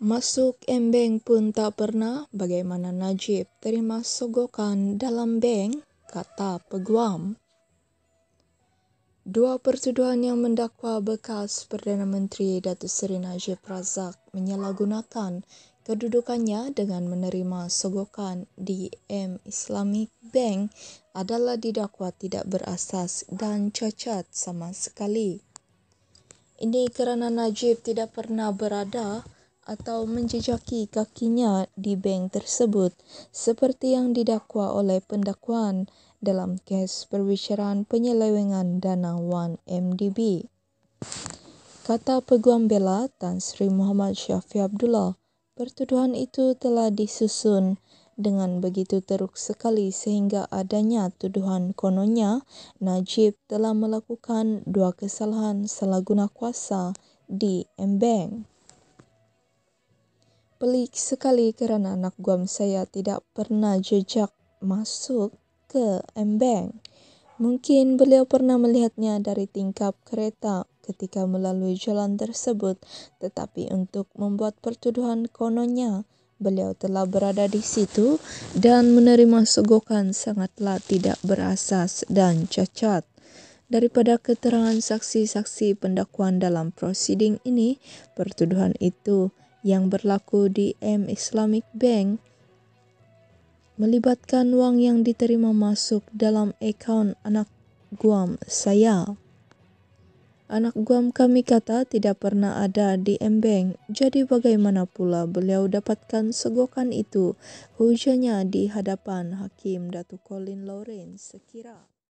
Masuk embeng pun tak pernah bagaimana Najib terima sogokan dalam beng, kata peguam. Dua pertuduhan yang mendakwa bekas Perdana Menteri Datuk Seri Najib Razak menyalahgunakan Kedudukannya dengan menerima sogokan di M Islamic Bank adalah didakwa tidak berasas dan cacat sama sekali. Ini kerana Najib tidak pernah berada atau menjejaki kakinya di bank tersebut seperti yang didakwa oleh pendakwaan dalam kes perbicaraan penyelewengan dana 1MDB. Kata peguam bela Tan Sri Muhammad Syafi Abdullah, Pertuduhan itu telah disusun dengan begitu teruk sekali sehingga adanya tuduhan kononnya Najib telah melakukan dua kesalahan selaguna kuasa di Mbeng. Pelik sekali kerana anak guam saya tidak pernah jejak masuk ke Mbeng. Mungkin beliau pernah melihatnya dari tingkap kereta ketika melalui jalan tersebut, tetapi untuk membuat pertuduhan kononnya beliau telah berada di situ dan menerima sogokan sangatlah tidak berasas dan cacat. Daripada keterangan saksi-saksi pendakwaan dalam prosiding ini, pertuduhan itu yang berlaku di M Islamic Bank melibatkan uang yang diterima masuk dalam akaun anak Guam saya. Anak guam kami kata tidak pernah ada di embeng, jadi bagaimana pula beliau dapatkan segokan itu? Hujannya di hadapan Hakim Datuk Colin Lawrence sekira.